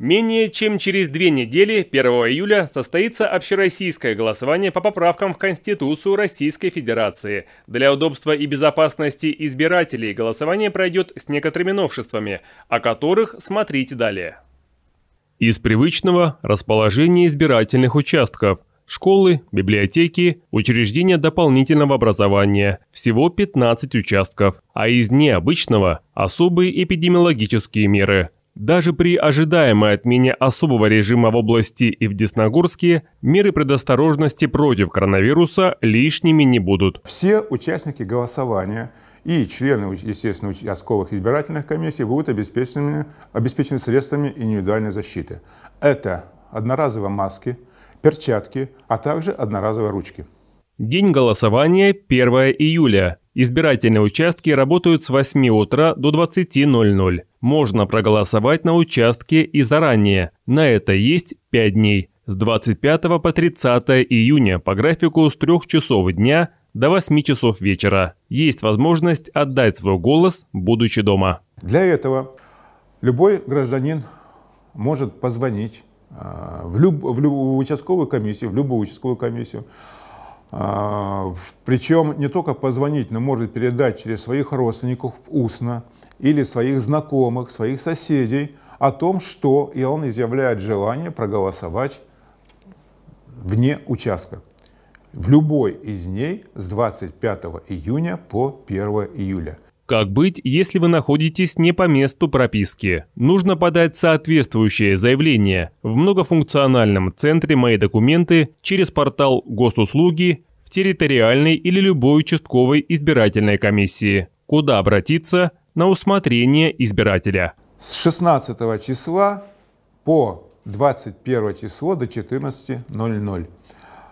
Менее чем через две недели, 1 июля, состоится общероссийское голосование по поправкам в Конституцию Российской Федерации. Для удобства и безопасности избирателей голосование пройдет с некоторыми новшествами, о которых смотрите далее. Из привычного – расположение избирательных участков, школы, библиотеки, учреждения дополнительного образования – всего 15 участков, а из необычного – особые эпидемиологические меры – даже при ожидаемой отмене особого режима в области и в Десногорске меры предосторожности против коронавируса лишними не будут. Все участники голосования и члены, естественно, участковых избирательных комиссий будут обеспечены, обеспечены средствами индивидуальной защиты. Это одноразовые маски, перчатки, а также одноразовые ручки. День голосования 1 июля. Избирательные участки работают с 8 утра до 20.00. Можно проголосовать на участке и заранее. На это есть 5 дней. С 25 по 30 июня по графику с 3 часов дня до 8 часов вечера. Есть возможность отдать свой голос, будучи дома. Для этого любой гражданин может позвонить э, в, люб, в, люб, в участковую комиссию, в любую участковую комиссию, а, Причем не только позвонить, но может передать через своих родственников устно или своих знакомых, своих соседей о том, что и он изъявляет желание проголосовать вне участка. В любой из дней с 25 июня по 1 июля – как быть, если вы находитесь не по месту прописки? Нужно подать соответствующее заявление в многофункциональном центре «Мои документы» через портал госуслуги в территориальной или любой участковой избирательной комиссии, куда обратиться на усмотрение избирателя. С 16 числа по 21 число до 14.00.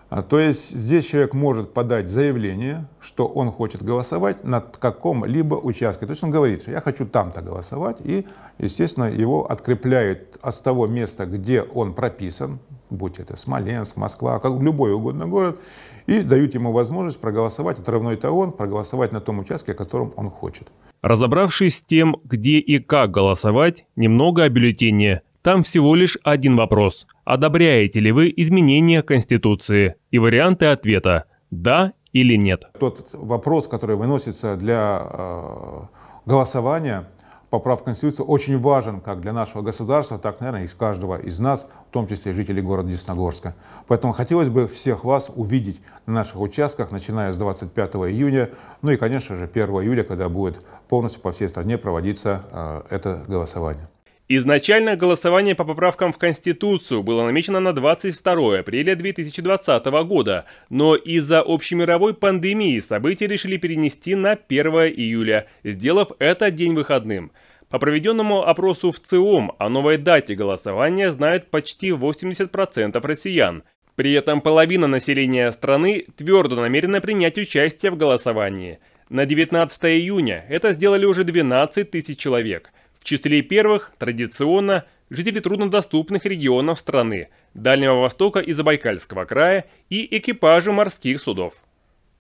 А, то есть здесь человек может подать заявление, что он хочет голосовать на каком-либо участке. То есть он говорит, я хочу там-то голосовать, и, естественно, его открепляют от того места, где он прописан, будь это Смоленск, Москва, как любой угодно город, и дают ему возможность проголосовать, это и того, он проголосовать на том участке, о котором он хочет. Разобравшись с тем, где и как голосовать, немного о бюллетене – там всего лишь один вопрос. Одобряете ли вы изменения Конституции? И варианты ответа – да или нет. Тот вопрос, который выносится для э, голосования поправ Конституции, очень важен как для нашего государства, так, наверное, и с каждого из нас, в том числе жителей города Десногорска. Поэтому хотелось бы всех вас увидеть на наших участках, начиная с 25 июня, ну и, конечно же, 1 июля, когда будет полностью по всей стране проводиться э, это голосование. Изначально голосование по поправкам в Конституцию было намечено на 22 апреля 2020 года, но из-за общемировой пандемии события решили перенести на 1 июля, сделав этот день выходным. По проведенному опросу в ЦИОМ о новой дате голосования знают почти 80% россиян. При этом половина населения страны твердо намерена принять участие в голосовании. На 19 июня это сделали уже 12 тысяч человек – в числе первых, традиционно, жители труднодоступных регионов страны, Дальнего Востока и Забайкальского края и экипажи морских судов.